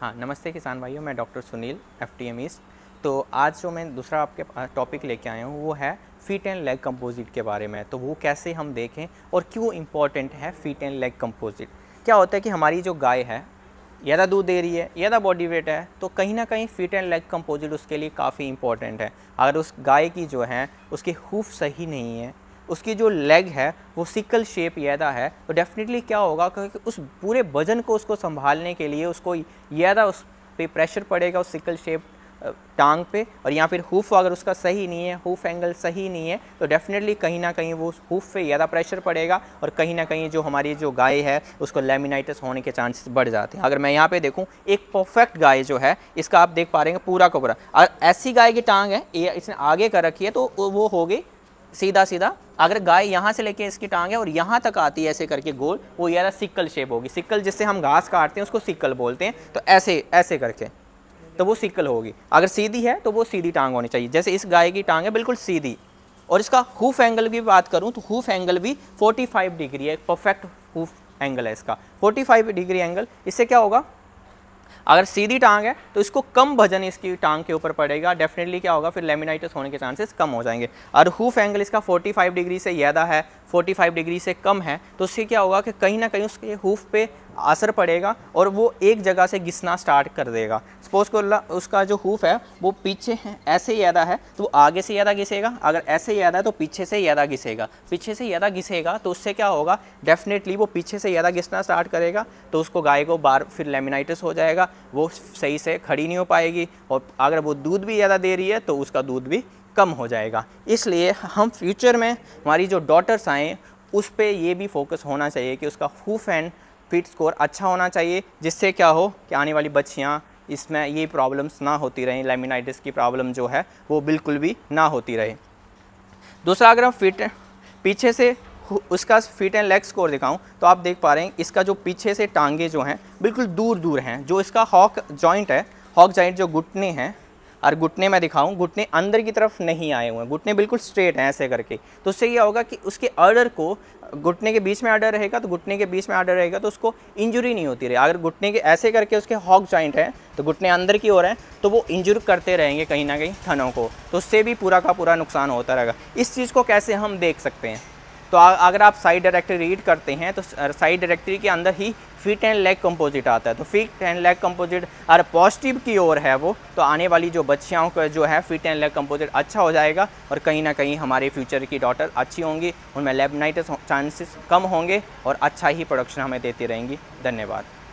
हाँ नमस्ते किसान भाइयों मैं doctor Sunil F T M ईस्ट तो आज जो मैं दूसरा आपके टॉपिक लेके आया हूँ वो है फ़ीट एंड लेग कंपोजिट के बारे में तो वो कैसे हम देखें और क्यों इम्पोर्टेंट है फ़ीट एंड लेग कंपोजिट क्या होता है कि हमारी जो गाय है ज़्यादा तो दूध दे रही है ज़्यादा बॉडी वेट है तो कहीं ना कहीं फिट एंड लेग कंपोजिट उसके लिए काफ़ी इंपॉर्टेंट है अगर उस गाय की जो है उसकी हूफ सही नहीं है उसकी जो लेग है वो सिकल शेप यदा है तो डेफिनेटली क्या होगा क्योंकि उस पूरे वजन को उसको संभालने के लिए उसको यदा उस पर प्रेशर पड़ेगा उस सिकल शेप टांग पे और या फिर हुफ अगर उसका सही नहीं है हुफ एंगल सही नहीं है तो डेफिनेटली कहीं ना कहीं वो हुफ पे ज़्यादा प्रेशर पड़ेगा और कहीं ना कहीं जो हमारी जो गाय है उसको लेमिनाइटिस होने के चांसेस बढ़ जाते हैं अगर मैं यहाँ पे देखूँ एक परफेक्ट गाय जो है इसका आप देख पा रहे हैं पूरा का पूरा ऐसी गाय की टांग है ये इसने आगे कर रखी है तो वो हो गई सीधा सीधा अगर गाय यहाँ से लेके इसकी टांग है और यहाँ तक आती है ऐसे करके गोल वो यार सिक्कल शेप होगी सिक्कल जिससे हम घास काटते हैं उसको सिक्कल बोलते हैं तो ऐसे ऐसे करके तो वो सिक्कल होगी अगर सीधी है तो वो सीधी टांग होनी चाहिए जैसे इस गाय की टांग है बिल्कुल सीधी और इसका हुफ एंगल की बात करूँ तो हुफ एंगल भी फोर्टी डिग्री है परफेक्ट हुफ एंगल है इसका फोर्टी डिग्री एंगल इससे क्या होगा अगर सीधी टांग है तो इसको कम भजन इसकी टांग के ऊपर पड़ेगा डेफिनेटली क्या होगा फिर लेमिनाइटिस होने के चांसेस कम हो जाएंगे और हुफ एंगल इसका 45 डिग्री से ज़्यादा है 45 डिग्री से कम है तो उससे क्या होगा कि कहीं ना कहीं उसके हुफ पे असर पड़ेगा और वो एक जगह से घिसना स्टार्ट कर देगा सपोज को उसका जो हुफ है वो पीछे है ऐसे ही ज़्यादा है तो वो आगे से ज़्यादा घिसेगा अगर ऐसे ही ज़्यादा है तो पीछे से ज़्यादा घिसेगा पीछे से ज़्यादा घिसेगा तो उससे क्या होगा डेफिनेटली वो पीछे से ज़्यादा घिसना स्टार्ट करेगा तो उसको गाय को बार फिर लेमिनाइटिस हो जाएगा वो सही से खड़ी नहीं हो पाएगी और अगर वो दूध भी ज़्यादा दे रही है तो उसका दूध भी कम हो जाएगा इसलिए हम फ्यूचर में हमारी जो डॉटर्स आएँ उस पर ये भी फोकस होना चाहिए कि उसका हुफ एंड फिट स्कोर अच्छा होना चाहिए जिससे क्या हो कि आने वाली बच्चियाँ इसमें ये प्रॉब्लम्स ना होती रहें लेमिनाइटिस की प्रॉब्लम जो है वो बिल्कुल भी ना होती रहे दूसरा अगर हम फिट पीछे से उसका फिट एंड लेग स्कोर दिखाऊं तो आप देख पा रहे हैं इसका जो पीछे से टांगे जो हैं बिल्कुल दूर दूर हैं जो इसका हॉक जॉइंट है हॉक जॉइंट जो घुटने हैं और घुटने मैं दिखाऊं घुटने अंदर की तरफ नहीं आए हुए हैं घुटने बिल्कुल स्ट्रेट हैं ऐसे करके तो उससे यह होगा कि उसके आर्डर को घुटने के बीच में आर्डर रहेगा तो घुटने के बीच में आर्डर रहेगा तो उसको इंजुरी नहीं होती रही अगर घुटने के ऐसे करके उसके हॉक जॉइंट हैं तो घुटने अंदर की ओर हैं तो वो इंजुर करते रहेंगे कहीं ना कहीं थनों को तो उससे भी पूरा का पूरा नुकसान होता रहेगा इस चीज़ को कैसे हम देख सकते हैं तो अगर आप साइड डायरेक्टरी रीड करते हैं तो साइड डायरेक्टरी के अंदर ही फिट एंड लेग कंपोजिट आता है तो फिट एंड लेग कंपोजिट अगर पॉजिटिव की ओर है वो तो आने वाली जो बच्चियों का जो है फिट एंड लेग कंपोजिट अच्छा हो जाएगा और कहीं ना कहीं हमारे फ्यूचर की डॉटर अच्छी होंगी उनमें लेबनाइटिस चांसेस कम होंगे और अच्छा ही प्रोडक्शन हमें देती रहेंगी धन्यवाद